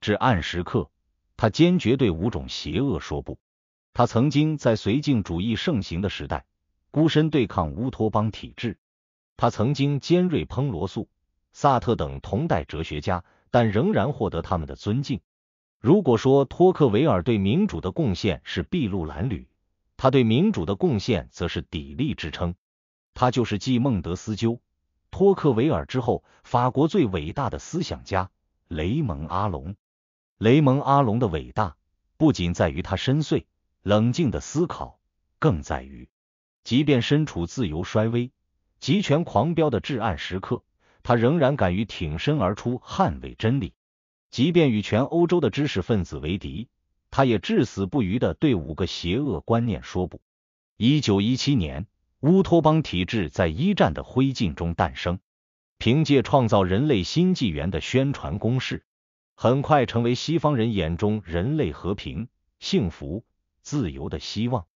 至暗时刻，他坚决对五种邪恶说不。他曾经在绥靖主义盛行的时代孤身对抗乌托邦体制。他曾经尖锐抨罗素、萨特等同代哲学家，但仍然获得他们的尊敬。如果说托克维尔对民主的贡献是筚路蓝缕，他对民主的贡献则是砥砺支撑。他就是继孟德斯鸠、托克维尔之后，法国最伟大的思想家——雷蒙阿隆。雷蒙·阿隆的伟大，不仅在于他深邃冷静的思考，更在于，即便身处自由衰微、集权狂飙的至暗时刻，他仍然敢于挺身而出，捍卫真理；即便与全欧洲的知识分子为敌，他也至死不渝的对五个邪恶观念说不。一九一七年，乌托邦体制在一战的灰烬中诞生，凭借创造人类新纪元的宣传攻势。很快成为西方人眼中人类和平、幸福、自由的希望。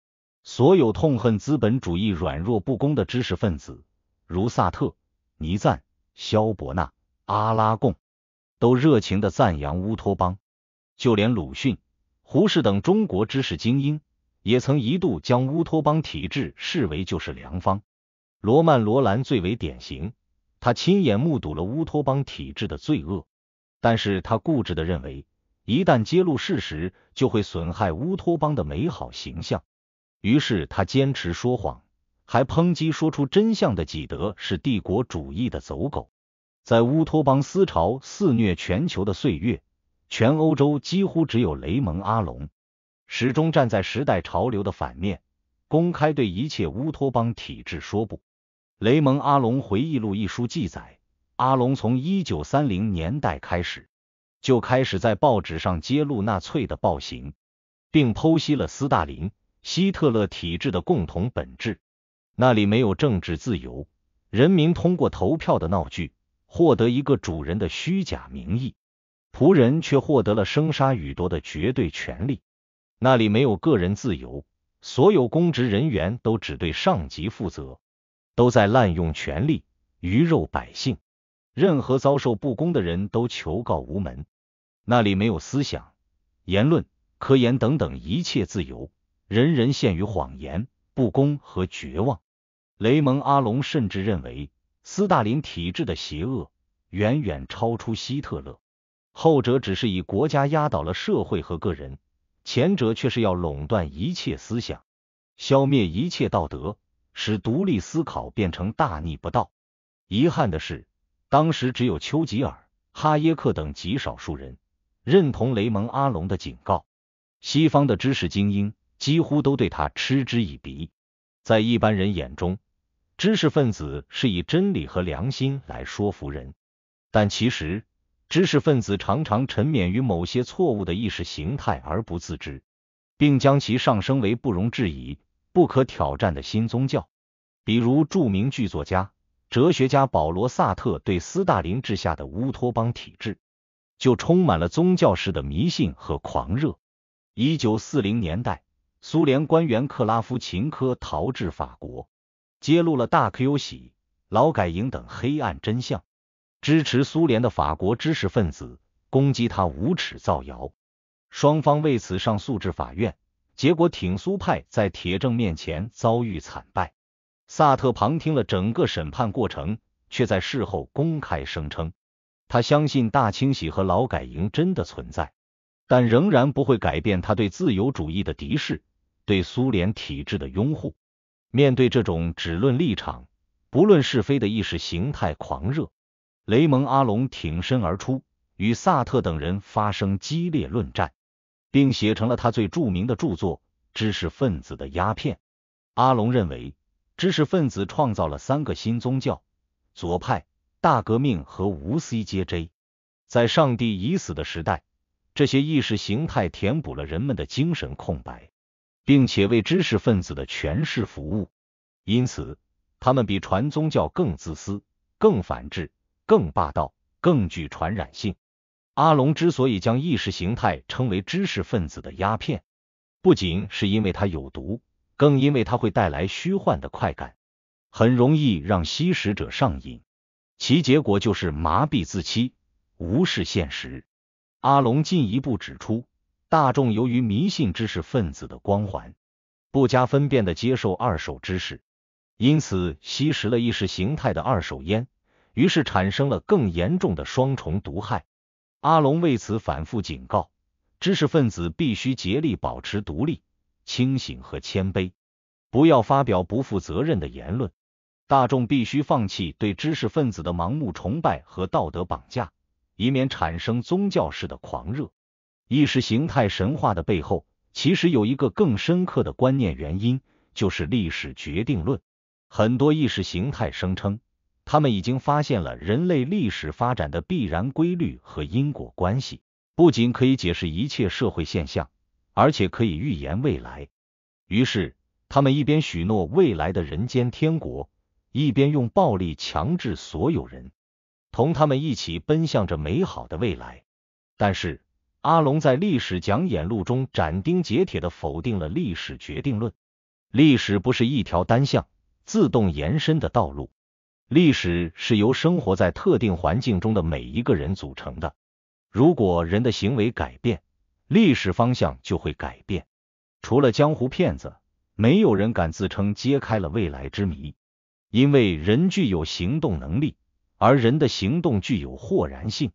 所有痛恨资本主义软弱不公的知识分子，如萨特、尼赞、萧伯纳、阿拉贡，都热情的赞扬乌托邦。就连鲁迅、胡适等中国知识精英，也曾一度将乌托邦体制视为就是良方。罗曼·罗兰最为典型，他亲眼目睹了乌托邦体制的罪恶。但是他固执的认为，一旦揭露事实，就会损害乌托邦的美好形象。于是他坚持说谎，还抨击说出真相的几德是帝国主义的走狗。在乌托邦思潮肆虐全球的岁月，全欧洲几乎只有雷蒙阿隆始终站在时代潮流的反面，公开对一切乌托邦体制说不。雷蒙阿隆回忆录一书记载。阿龙从一九三零年代开始就开始在报纸上揭露纳粹的暴行，并剖析了斯大林、希特勒体制的共同本质。那里没有政治自由，人民通过投票的闹剧获得一个主人的虚假名义，仆人却获得了生杀予夺的绝对权利。那里没有个人自由，所有公职人员都只对上级负责，都在滥用权力鱼肉百姓。任何遭受不公的人都求告无门，那里没有思想、言论、科研等等一切自由，人人陷于谎言、不公和绝望。雷蒙·阿隆甚至认为，斯大林体制的邪恶远远超出希特勒，后者只是以国家压倒了社会和个人，前者却是要垄断一切思想，消灭一切道德，使独立思考变成大逆不道。遗憾的是。当时只有丘吉尔、哈耶克等极少数人认同雷蒙阿隆的警告，西方的知识精英几乎都对他嗤之以鼻。在一般人眼中，知识分子是以真理和良心来说服人，但其实知识分子常常沉湎于某些错误的意识形态而不自知，并将其上升为不容置疑、不可挑战的新宗教。比如著名剧作家。哲学家保罗·萨特对斯大林治下的乌托邦体制就充满了宗教式的迷信和狂热。一九四零年代，苏联官员克拉夫琴科逃至法国，揭露了大 Q 洗、劳改营等黑暗真相。支持苏联的法国知识分子攻击他无耻造谣，双方为此上诉至法院，结果挺苏派在铁证面前遭遇惨败。萨特旁听了整个审判过程，却在事后公开声称，他相信大清洗和劳改营真的存在，但仍然不会改变他对自由主义的敌视，对苏联体制的拥护。面对这种只论立场，不论是非的意识形态狂热，雷蒙·阿隆挺身而出，与萨特等人发生激烈论战，并写成了他最著名的著作《知识分子的鸦片》。阿隆认为。知识分子创造了三个新宗教：左派、大革命和无 CJJ。在上帝已死的时代，这些意识形态填补了人们的精神空白，并且为知识分子的权势服务。因此，他们比传宗教更自私、更反智、更霸道、更具传染性。阿龙之所以将意识形态称为知识分子的鸦片，不仅是因为它有毒。更因为它会带来虚幻的快感，很容易让吸食者上瘾，其结果就是麻痹自欺，无视现实。阿龙进一步指出，大众由于迷信知识分子的光环，不加分辨的接受二手知识，因此吸食了意识形态的二手烟，于是产生了更严重的双重毒害。阿龙为此反复警告，知识分子必须竭力保持独立。清醒和谦卑，不要发表不负责任的言论。大众必须放弃对知识分子的盲目崇拜和道德绑架，以免产生宗教式的狂热。意识形态神话的背后，其实有一个更深刻的观念原因，就是历史决定论。很多意识形态声称，他们已经发现了人类历史发展的必然规律和因果关系，不仅可以解释一切社会现象。而且可以预言未来，于是他们一边许诺未来的人间天国，一边用暴力强制所有人同他们一起奔向着美好的未来。但是阿龙在历史讲演录中斩钉截铁的否定了历史决定论，历史不是一条单向自动延伸的道路，历史是由生活在特定环境中的每一个人组成的。如果人的行为改变，历史方向就会改变。除了江湖骗子，没有人敢自称揭开了未来之谜，因为人具有行动能力，而人的行动具有豁然性。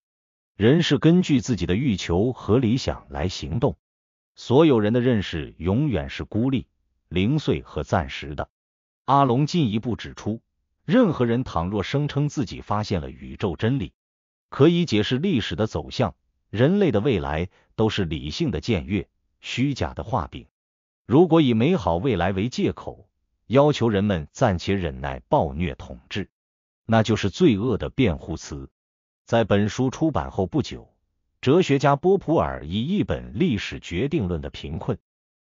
人是根据自己的欲求和理想来行动。所有人的认识永远是孤立、零碎和暂时的。阿龙进一步指出，任何人倘若声称自己发现了宇宙真理，可以解释历史的走向。人类的未来都是理性的僭越、虚假的画饼。如果以美好未来为借口，要求人们暂且忍耐暴虐统治，那就是罪恶的辩护词。在本书出版后不久，哲学家波普尔以一本历史决定论的贫困，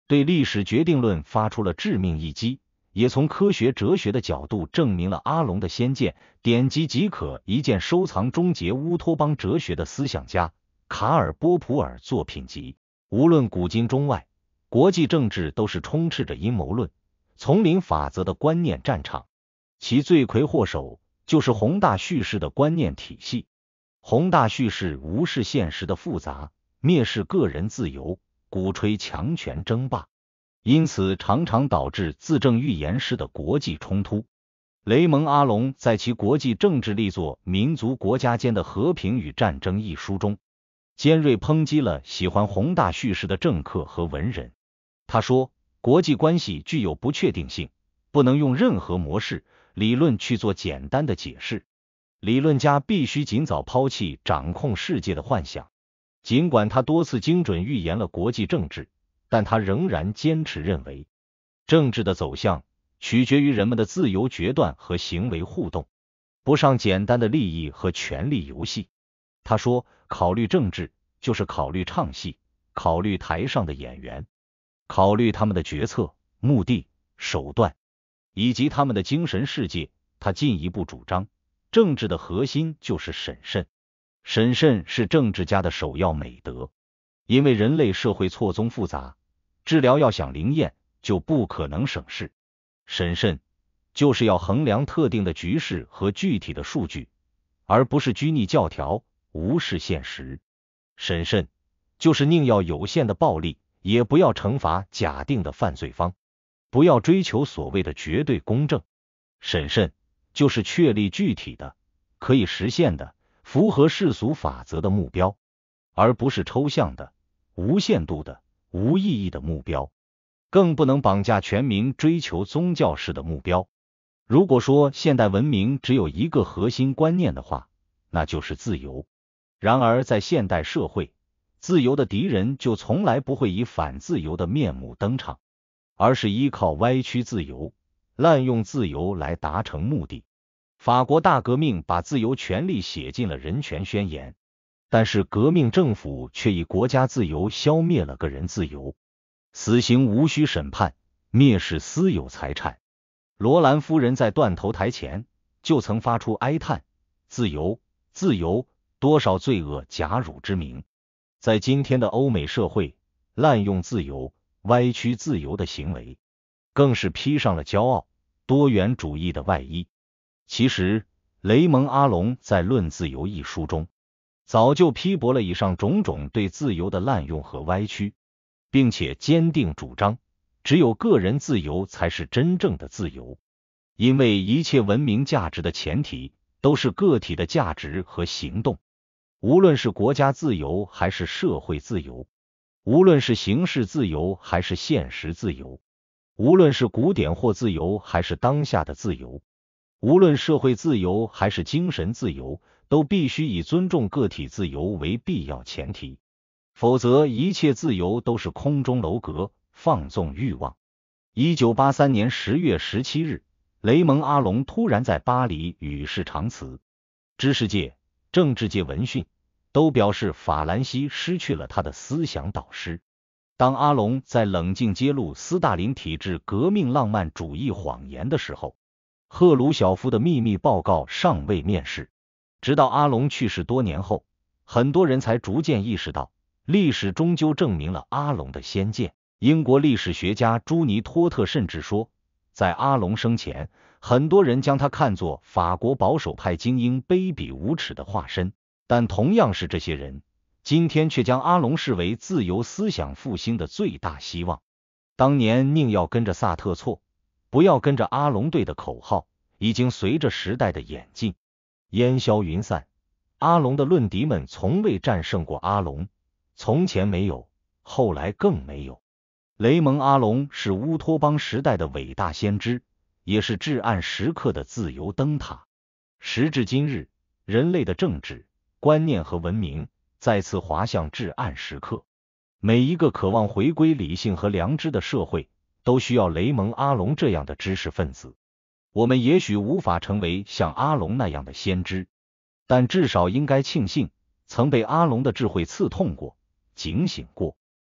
对历史决定论发出了致命一击，也从科学哲学的角度证明了阿龙的先见。点击即可一键收藏，终结乌托邦哲学的思想家。卡尔·波普尔作品集，无论古今中外，国际政治都是充斥着阴谋论、丛林法则的观念战场，其罪魁祸首就是宏大叙事的观念体系。宏大叙事无视现实的复杂，蔑视个人自由，鼓吹强权争霸，因此常常导致自证预言式的国际冲突。雷蒙·阿隆在其国际政治力作《民族国家间的和平与战争》一书中。尖锐抨击了喜欢宏大叙事的政客和文人。他说，国际关系具有不确定性，不能用任何模式理论去做简单的解释。理论家必须尽早抛弃掌控世界的幻想。尽管他多次精准预言了国际政治，但他仍然坚持认为，政治的走向取决于人们的自由决断和行为互动，不上简单的利益和权力游戏。他说：“考虑政治，就是考虑唱戏，考虑台上的演员，考虑他们的决策、目的、手段，以及他们的精神世界。”他进一步主张，政治的核心就是审慎，审慎是政治家的首要美德。因为人类社会错综复杂，治疗要想灵验，就不可能省事。审慎就是要衡量特定的局势和具体的数据，而不是拘泥教条。无视现实，审慎就是宁要有限的暴力，也不要惩罚假定的犯罪方；不要追求所谓的绝对公正。审慎就是确立具体的、可以实现的、符合世俗法则的目标，而不是抽象的、无限度的、无意义的目标。更不能绑架全民追求宗教式的目标。如果说现代文明只有一个核心观念的话，那就是自由。然而，在现代社会，自由的敌人就从来不会以反自由的面目登场，而是依靠歪曲自由、滥用自由来达成目的。法国大革命把自由权利写进了《人权宣言》，但是革命政府却以国家自由消灭了个人自由。死刑无需审判，蔑视私有财产。罗兰夫人在断头台前就曾发出哀叹：“自由，自由。”多少罪恶假汝之名，在今天的欧美社会，滥用自由、歪曲自由的行为，更是披上了骄傲多元主义的外衣。其实，雷蒙阿隆在《论自由》一书中，早就批驳了以上种种对自由的滥用和歪曲，并且坚定主张，只有个人自由才是真正的自由，因为一切文明价值的前提都是个体的价值和行动。无论是国家自由还是社会自由，无论是形式自由还是现实自由，无论是古典或自由还是当下的自由，无论社会自由还是精神自由，都必须以尊重个体自由为必要前提，否则一切自由都是空中楼阁，放纵欲望。一九八三年十月十七日，雷蒙阿龙突然在巴黎与世长辞，知识界、政治界闻讯。都表示法兰西失去了他的思想导师。当阿龙在冷静揭露斯大林体制革命浪漫主义谎言的时候，赫鲁晓夫的秘密报告尚未面世。直到阿龙去世多年后，很多人才逐渐意识到，历史终究证明了阿龙的先见。英国历史学家朱尼托特甚至说，在阿龙生前，很多人将他看作法国保守派精英卑鄙无耻的化身。但同样是这些人，今天却将阿龙视为自由思想复兴的最大希望。当年宁要跟着萨特错，不要跟着阿龙队的口号，已经随着时代的演进烟消云散。阿龙的论敌们从未战胜过阿龙，从前没有，后来更没有。雷蒙·阿龙是乌托邦时代的伟大先知，也是至暗时刻的自由灯塔。时至今日，人类的政治。观念和文明再次滑向至暗时刻。每一个渴望回归理性和良知的社会，都需要雷蒙·阿隆这样的知识分子。我们也许无法成为像阿龙那样的先知，但至少应该庆幸曾被阿龙的智慧刺痛过、警醒过。